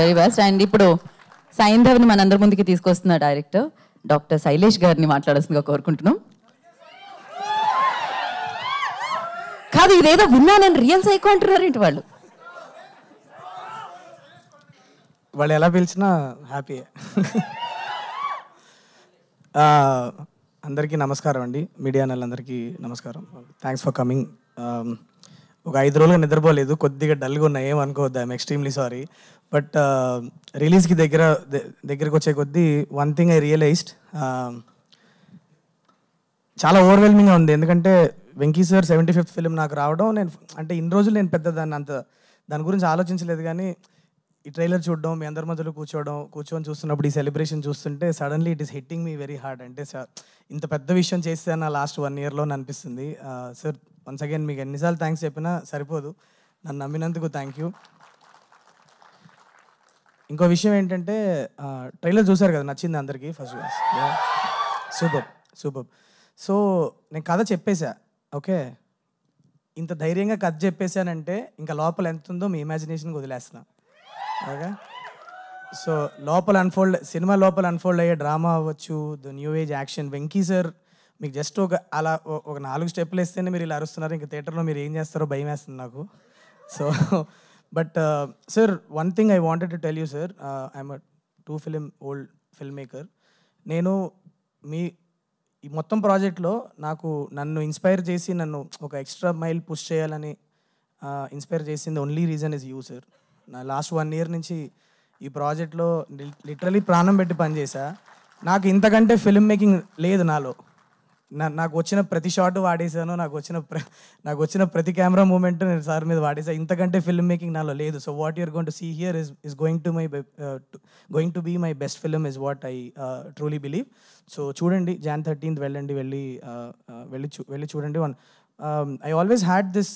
Very best and ఇప్పుడు సైంధవ్ని మనందరి ముందుకి తీసుకొస్తున్న డైరెక్టర్ డాక్టర్ శైలేష్ గారిని మాట్లాడాల్సిందిగా కోరుకుంటున్నాం కాదు ఇదేదో విన్నా నేను రియల్ సైకో అంటున్నారు ఏంటి వాళ్ళు వాళ్ళు ఎలా పిలిచినా హ్యాపీ అందరికీ నమస్కారం అండి మీడియా నెలందరికీ నమస్కారం థ్యాంక్స్ ఫర్ కమింగ్ ఒక ఐదు రోజులుగా నిద్రపోలేదు కొద్దిగా డల్గా ఉన్నాయి ఏమనుకోవద్దు ఐమ్ ఎక్స్ట్రీమ్లీ సారీ బట్ రిలీజ్కి దగ్గర దగ్గరకు వచ్చే కొద్దీ వన్ థింగ్ ఐ రియలైజ్డ్ చాలా ఓవర్వెల్మింగ్గా ఉంది ఎందుకంటే Venky sir seventy fifth film నాకు రావడం నేను అంటే ఇన్ని రోజులు నేను పెద్ద దాన్ని అంత దాని గురించి ఆలోచించలేదు కానీ ఈ ట్రైలర్ చూడడం మీ అందరి మధ్యలో కూర్చోవడం కూర్చొని చూస్తున్నప్పుడు ఈ సెలబ్రేషన్ చూస్తుంటే suddenly it is hitting me very hard అంటే సార్ ఇంత పెద్ద విషయం చేస్తే నా లాస్ట్ వన్ ఇయర్లో అనిపిస్తుంది సార్ వన్స్ అగైన్ మీకు ఎన్నిసార్లు థ్యాంక్స్ చెప్పినా సరిపోదు నన్ను నమ్మినందుకు థ్యాంక్ యూ ఇంకో విషయం ఏంటంటే ట్రైలర్ చూసారు కదా నచ్చింది అందరికీ ఫస్ట్ సూపర్ సూపర్ సో నేను కథ చెప్పేశా ఓకే ఇంత ధైర్యంగా కథ చెప్పేశానంటే ఇంకా లోపల ఎంత ఉందో మీ ఇమాజినేషన్కి వదిలేస్తున్నా ఓకే సో లోపల అన్ఫోల్డ్ సినిమా లోపల అన్ఫోల్డ్ అయ్యే డ్రామా అవ్వచ్చు the new age action Venky sir మీకు జస్ట్ ఒక అలా ఒక నాలుగు స్టెప్లు వేస్తేనే మీరు ఇలా అరుస్తున్నారు ఇంకా థియేటర్లో మీరు ఏం చేస్తారో భయం వేస్తుంది నాకు so but sir one thing I wanted to tell you sir I'm two film old film maker నేను మీ ఈ మొత్తం ప్రాజెక్ట్లో నాకు నన్ను ఇన్స్పైర్ చేసి నన్ను ఒక ఎక్స్ట్రా మైల్ పుష్ చేయాలని ఇన్స్పైర్ చేసింది only reason is you sir నా లాస్ట్ వన్ ఇయర్ నుంచి ఈ ప్రాజెక్ట్లో లిటరలీ ప్రాణం పెట్టి పనిచేసా నాకు ఇంతకంటే ఫిల్మ్ మేకింగ్ లేదు నాలో నాకు వచ్చిన ప్రతి షాట్ వాడేశాను నాకు వచ్చిన నాకు వచ్చిన ప్రతి కెమెరా మూమెంట్ నేను సార్ మీద వాడేసాను ఇంతకంటే ఫిల్మ్ మేకింగ్ నాలో లేదు so what you're going to see here is is going to my going to be my best film is what I truly believe so చూడండి జాన్ థర్టీన్త్ వెళ్ళండి వెళ్ళి uh, uh, వెళ్ళి చూ వెళ్ళి చూడండి one I always had this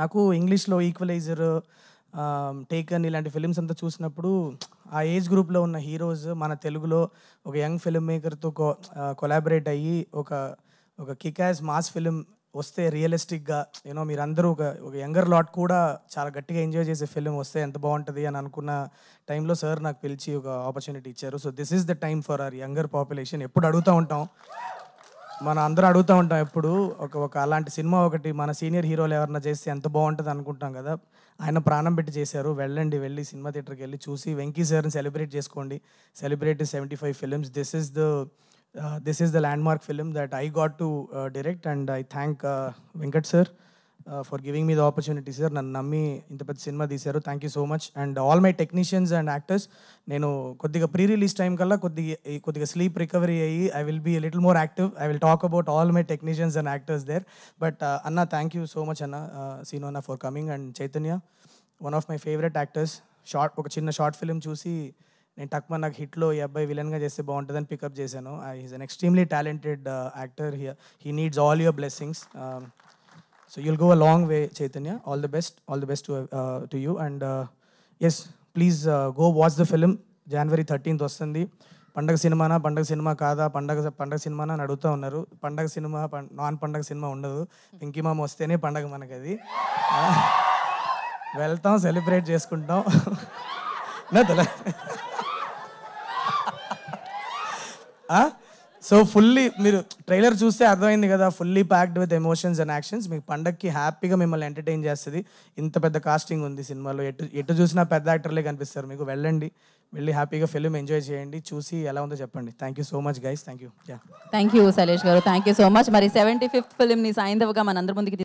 నాకు ఇంగ్లీష్లో equaliser taken ఇలాంటి ఫిలిమ్స్ అంతా చూసినప్పుడు ఆ ఏజ్ గ్రూప్లో ఉన్న హీరోస్ మన తెలుగులో ఒక యంగ్ ఫిల్మ్ మేకర్తో కో కొలాబరేట్ అయ్యి ఒక ఒక కికాస్ మాస్ ఫిలిం వస్తే రియలిస్టిక్గా యూనో మీరందరూ ఒక ఒక యంగర్ లాట్ కూడా చాలా గట్టిగా ఎంజాయ్ చేసే ఫిలిం వస్తే ఎంత బాగుంటుంది అని అనుకున్న టైంలో సార్ నాకు పిలిచి ఒక ఆపర్చునిటీ ఇచ్చారు so this is the time for our younger population ఎప్పుడు అడుగుతూ ఉంటాం మనం అందరం అడుగుతూ ఉంటాం ఎప్పుడు ఒక ఒక అలాంటి సినిమా ఒకటి మన సీనియర్ హీరోలు ఎవరన్నా చేస్తే ఎంత బాగుంటుంది అనుకుంటాం కదా ఆయన ప్రాణం పెట్టి చేశారు వెళ్ళండి వెళ్ళి సినిమా థియేటర్కి వెళ్ళి చూసి వెంకీ సార్ని సెలబ్రేట్ చేసుకోండి celebrate seventy five films this is the this is the landmark film that I got to uh, direct and I thank uh, Venkat sir for giving me the opportunity sir నన్ను నమ్మి ఇంత పెద్ద సినిమా తీశారు thank you so much and all my technicians and actors నేను కొద్దిగా pre release time కల్లా కొద్దిగా కొద్దిగా స్లీప్ రికవరీ అయ్యి I will be little more active I will talk about all my technicians and actors there but అన్న thank you so much అన్న సీను అన్న for coming and Chaitanya one of my favourite actors short ఒక చిన్న short film చూసి నేను తక్కువ నాకు హిట్లో ఈ అబ్బాయి విలన్గా చేస్తే బాగుంటుందని పికప్ చేశాను I he's an extremely talented actor he he needs all your blessings so you'll go a long way, Chaitanya. All the best. All the best to you and yes please go watch the uh, January thirteenth uh, uh, వస్తుంది పండగ సినిమానా పండగ cinema కాదా పండగ పండగ సినిమానా అని అడుగుతూ ఉన్నారు పండగ సినిమా నాన్ పండగ సినిమా ఉండదు పింకీ మామ వస్తేనే పండగ మనకి అది వెళ్తాం సెలబ్రేట్ చేసుకుంటాం నదల సో ఫుల్లీ మీరు ట్రైలర్ చూస్తే అర్థమైంది కదా fully packed with emotions and actions మీకు పండక్కి హ్యాపీగా మిమ్మల్ని ఎంటర్టైన్ చేస్తుంది ఇంత పెద్ద కాస్టింగ్ ఉంది సినిమాలో ఎటు ఎటు చూసినా పెద్ద యాక్టర్లే కనిపిస్తారు మీకు వెళ్ళండి వెళ్ళి హ్యాపీగా ఫిలిం ఎంజాయ్ చేయండి చూసి ఎలా ఉందో చెప్పండి thank you so much guys thank you thank you Shailesh గారు థ్యాంక్ యూ సో మచ్ మరి సెవెంటీ ఫిఫ్త్ ఫిలింని సాయంత్రంగా అందరి ముందుకి